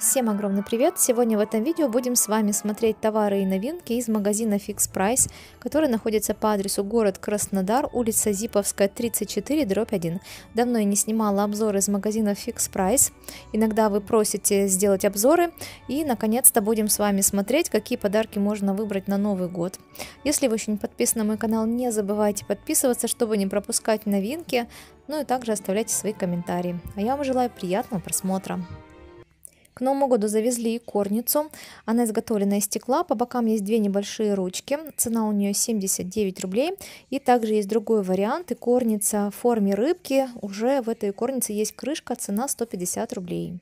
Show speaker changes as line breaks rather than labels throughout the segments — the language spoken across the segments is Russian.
Всем огромный привет! Сегодня в этом видео будем с вами смотреть товары и новинки из магазина Fix Price, который находится по адресу город Краснодар, улица Зиповская, 34, дробь 1. Давно я не снимала обзоры из магазина Fix Price, иногда вы просите сделать обзоры, и наконец-то будем с вами смотреть, какие подарки можно выбрать на Новый год. Если вы еще не подписаны на мой канал, не забывайте подписываться, чтобы не пропускать новинки, ну и также оставляйте свои комментарии. А я вам желаю приятного просмотра! К Новому году завезли и корницу. Она изготовлена из стекла. По бокам есть две небольшие ручки. Цена у нее 79 рублей. И также есть другой вариант. И корница в форме рыбки. Уже в этой корнице есть крышка. Цена 150 рублей.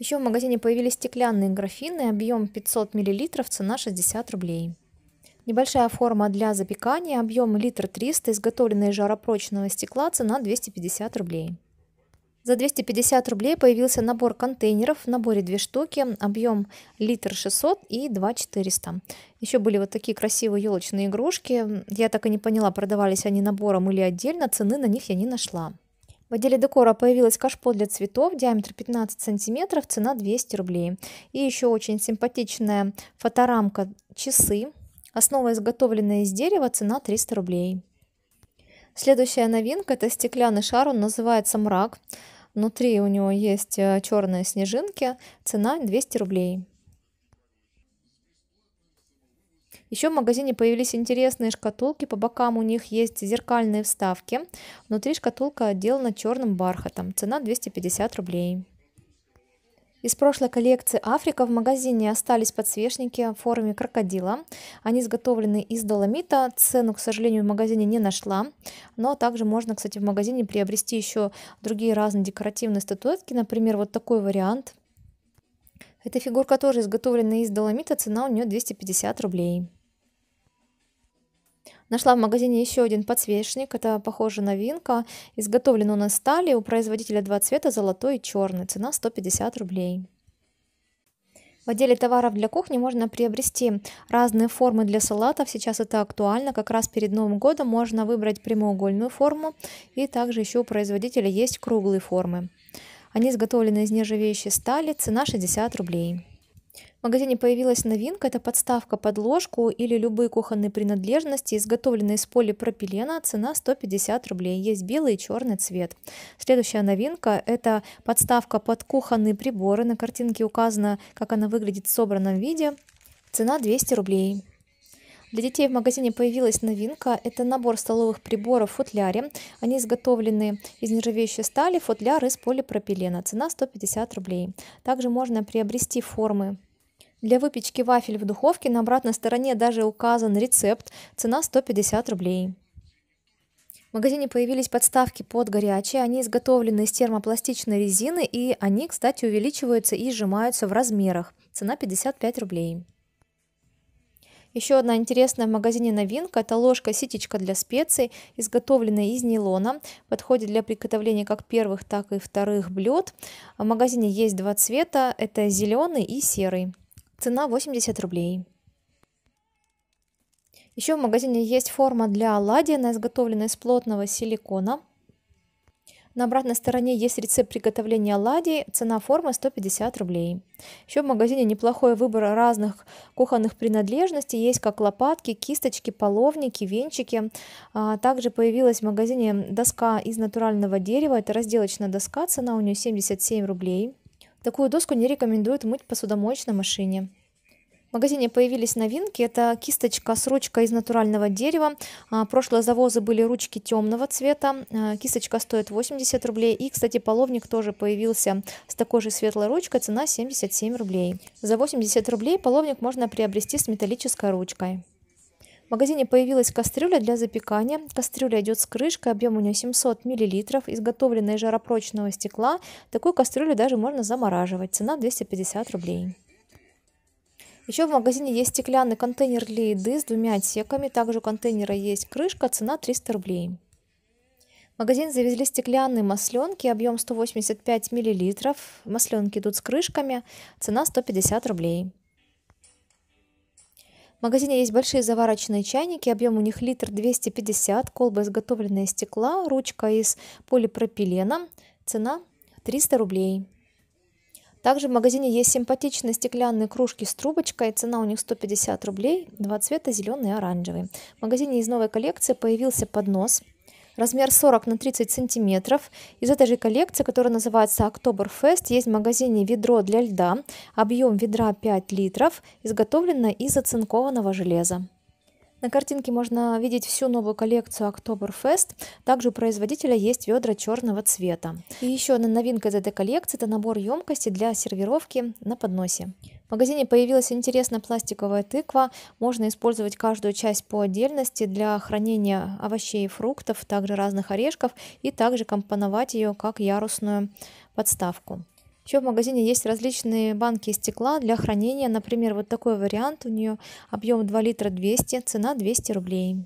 Еще в магазине появились стеклянные графины. Объем 500 мл. Цена 60 рублей. Небольшая форма для запекания, объем литр 300, изготовленная из жаропрочного стекла, цена 250 рублей. За 250 рублей появился набор контейнеров, в наборе две штуки, объем литр 600 и 2 400. Еще были вот такие красивые елочные игрушки, я так и не поняла, продавались они набором или отдельно, цены на них я не нашла. В отделе декора появилась кашпо для цветов, диаметр 15 сантиметров, цена 200 рублей. И еще очень симпатичная фоторамка часы, основа изготовленная из дерева, цена 300 рублей. Следующая новинка – это стеклянный шар, он называется «Мрак». Внутри у него есть э, черные снежинки, цена 200 рублей. Еще в магазине появились интересные шкатулки, по бокам у них есть зеркальные вставки. Внутри шкатулка отделана черным бархатом, цена 250 рублей. Из прошлой коллекции Африка в магазине остались подсвечники в форме крокодила. Они изготовлены из доломита. Цену, к сожалению, в магазине не нашла. Но также можно, кстати, в магазине приобрести еще другие разные декоративные статуэтки. Например, вот такой вариант. Эта фигурка тоже изготовлена из доломита. Цена у нее 250 рублей. Нашла в магазине еще один подсвечник, это, похоже, новинка. Изготовлен он из стали, у производителя два цвета, золотой и черный, цена 150 рублей. В отделе товаров для кухни можно приобрести разные формы для салатов. Сейчас это актуально. Как раз перед Новым годом можно выбрать прямоугольную форму. И также еще у производителя есть круглые формы. Они изготовлены из нержавеющей стали. Цена 60 рублей. В магазине появилась новинка, это подставка под ложку или любые кухонные принадлежности, изготовленные из полипропилена, цена 150 рублей, есть белый и черный цвет. Следующая новинка это подставка под кухонные приборы, на картинке указано, как она выглядит в собранном виде, цена 200 рублей. Для детей в магазине появилась новинка. Это набор столовых приборов в футляре. Они изготовлены из нержавеющей стали, футляр из полипропилена. Цена 150 рублей. Также можно приобрести формы для выпечки вафель в духовке на обратной стороне даже указан рецепт, цена 150 рублей. В магазине появились подставки под горячие, они изготовлены из термопластичной резины и они, кстати, увеличиваются и сжимаются в размерах, цена 55 рублей. Еще одна интересная в магазине новинка – это ложка-ситечка для специй, изготовленная из нейлона. Подходит для приготовления как первых, так и вторых блюд. В магазине есть два цвета – это зеленый и серый. Цена 80 рублей. Еще в магазине есть форма для оладьи, она изготовлена из плотного силикона. На обратной стороне есть рецепт приготовления оладий, цена формы 150 рублей. Еще в магазине неплохой выбор разных кухонных принадлежностей, есть как лопатки, кисточки, половники, венчики. А также появилась в магазине доска из натурального дерева, это разделочная доска, цена у нее 77 рублей. Такую доску не рекомендуют мыть в посудомоечной машине. В магазине появились новинки. Это кисточка с ручкой из натурального дерева. А, прошлые завозы были ручки темного цвета. А, кисточка стоит 80 рублей. И, кстати, половник тоже появился с такой же светлой ручкой. Цена 77 рублей. За 80 рублей половник можно приобрести с металлической ручкой. В магазине появилась кастрюля для запекания. Кастрюля идет с крышкой, объем у нее 700 мл, изготовлена из жаропрочного стекла. Такую кастрюлю даже можно замораживать. Цена 250 рублей. Еще в магазине есть стеклянный контейнер для еды с двумя отсеками. Также у контейнера есть крышка, цена 300 рублей. В магазин завезли стеклянные масленки, объем 185 мл. Масленки идут с крышками, цена 150 рублей. В магазине есть большие заварочные чайники, объем у них литр 250, колба изготовленная из стекла, ручка из полипропилена, цена 300 рублей. Также в магазине есть симпатичные стеклянные кружки с трубочкой. Цена у них 150 рублей. Два цвета, зеленый и оранжевый. В магазине из новой коллекции появился поднос. Размер 40 на 30 сантиметров. Из этой же коллекции, которая называется Октоберфест, есть в магазине ведро для льда. Объем ведра 5 литров, изготовлено из оцинкованного железа. На картинке можно видеть всю новую коллекцию Oktoberfest. Также у производителя есть ведра черного цвета. И еще одна новинка из этой коллекции – это набор емкости для сервировки на подносе. В магазине появилась интересная пластиковая тыква. Можно использовать каждую часть по отдельности для хранения овощей и фруктов, также разных орешков, и также компоновать ее как ярусную подставку. Еще в магазине есть различные банки из стекла для хранения. Например, вот такой вариант. У нее объем 2 литра 200, цена 200 рублей.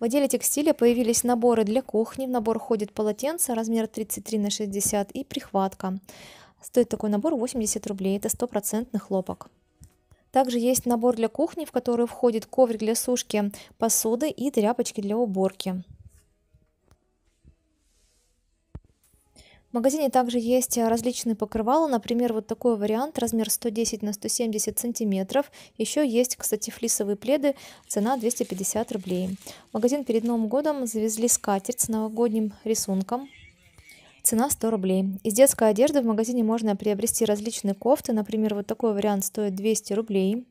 В отделе текстиля появились наборы для кухни. В набор входит полотенце размер 33 на 60 и прихватка. Стоит такой набор 80 рублей. Это стопроцентный хлопок. Также есть набор для кухни, в который входит коврик для сушки посуды и тряпочки для уборки. В магазине также есть различные покрывала, например, вот такой вариант, размер 110 на 170 сантиметров. Еще есть, кстати, флисовые пледы, цена 250 рублей. магазин перед Новым годом завезли скатерть с новогодним рисунком. Цена 100 рублей. Из детской одежды в магазине можно приобрести различные кофты, например, вот такой вариант стоит 200 рублей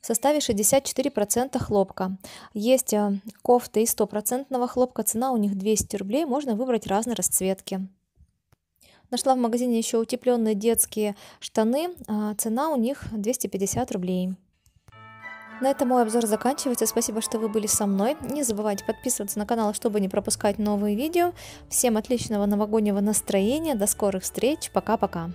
в составе 64% хлопка. Есть э, кофты из 100% хлопка, цена у них 200 рублей, можно выбрать разные расцветки. Нашла в магазине еще утепленные детские штаны. А цена у них 250 рублей. На этом мой обзор заканчивается. Спасибо, что вы были со мной. Не забывайте подписываться на канал, чтобы не пропускать новые видео. Всем отличного новогоднего настроения. До скорых встреч. Пока-пока.